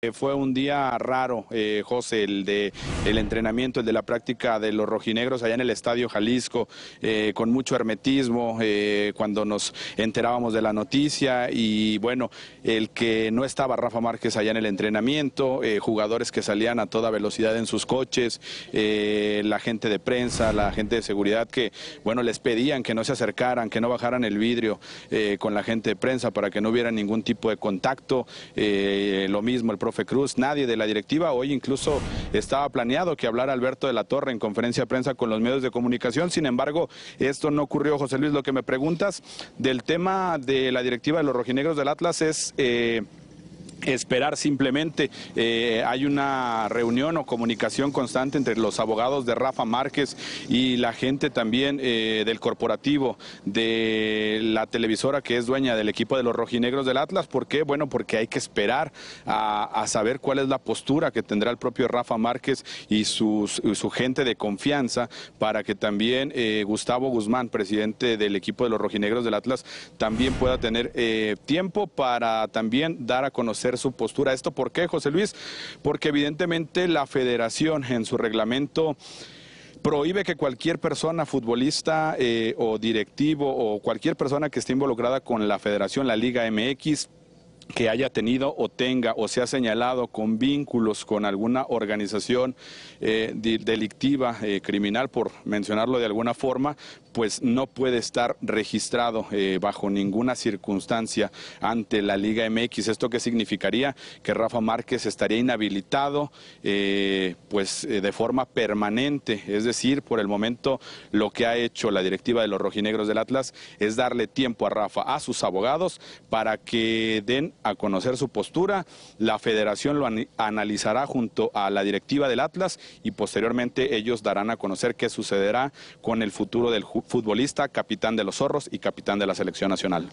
Eh, fue un día raro, eh, José, el de el entrenamiento, el de la práctica de los rojinegros allá en el Estadio Jalisco, eh, con mucho hermetismo, cuando nos enterábamos de la noticia y bueno, el que no estaba Rafa Márquez allá en el entrenamiento, jugadores que salían a toda velocidad en sus coches, la gente de prensa, la gente de seguridad que bueno, les pedían que no se acercaran, que no bajaran el vidrio con la gente de prensa para que no hubiera ningún tipo de contacto, lo mismo el profe Cruz, nadie de la directiva. Hoy incluso estaba planeado que hablara Alberto de la Torre en conferencia de prensa con los medios de comunicación. Sin embargo, esto no ocurrió, José Luis. Lo que me preguntas del tema de la directiva de los rojinegros del Atlas es... Eh, esperar simplemente. Eh, hay una reunión o comunicación constante entre los abogados de Rafa Márquez y la gente también eh, del corporativo de la televisora que es dueña del equipo de los rojinegros del Atlas. ¿Por qué? Bueno, porque hay que esperar a, saber cuál es la postura que tendrá el propio Rafa Márquez y su gente de confianza para que también eh, Gustavo Guzmán, presidente del equipo de los rojinegros del Atlas, también pueda tener tiempo para también dar a conocer su postura. ¿Esto por qué, José Luis? Porque evidentemente la federación en su reglamento prohíbe que cualquier persona, futbolista eh, o directivo o cualquier persona que esté involucrada con la federación, la Liga MX, que haya tenido o tenga o SE HA señalado con vínculos con alguna organización eh, delictiva, eh, criminal, por mencionarlo de alguna forma, pues no puede estar registrado eh, bajo ninguna circunstancia ante la Liga MX. ¿Esto qué significaría? Que Rafa Márquez estaría inhabilitado eh, pues eh, de forma permanente. Es decir, por el momento lo que ha hecho la directiva de los rojinegros del Atlas es darle tiempo a Rafa, a sus abogados, para que den a conocer su postura. La federación lo analizará junto a la directiva del Atlas y posteriormente ellos darán a conocer qué sucederá con el futuro del, futbolista, capitán de los Zorros y capitán de la selección nacional.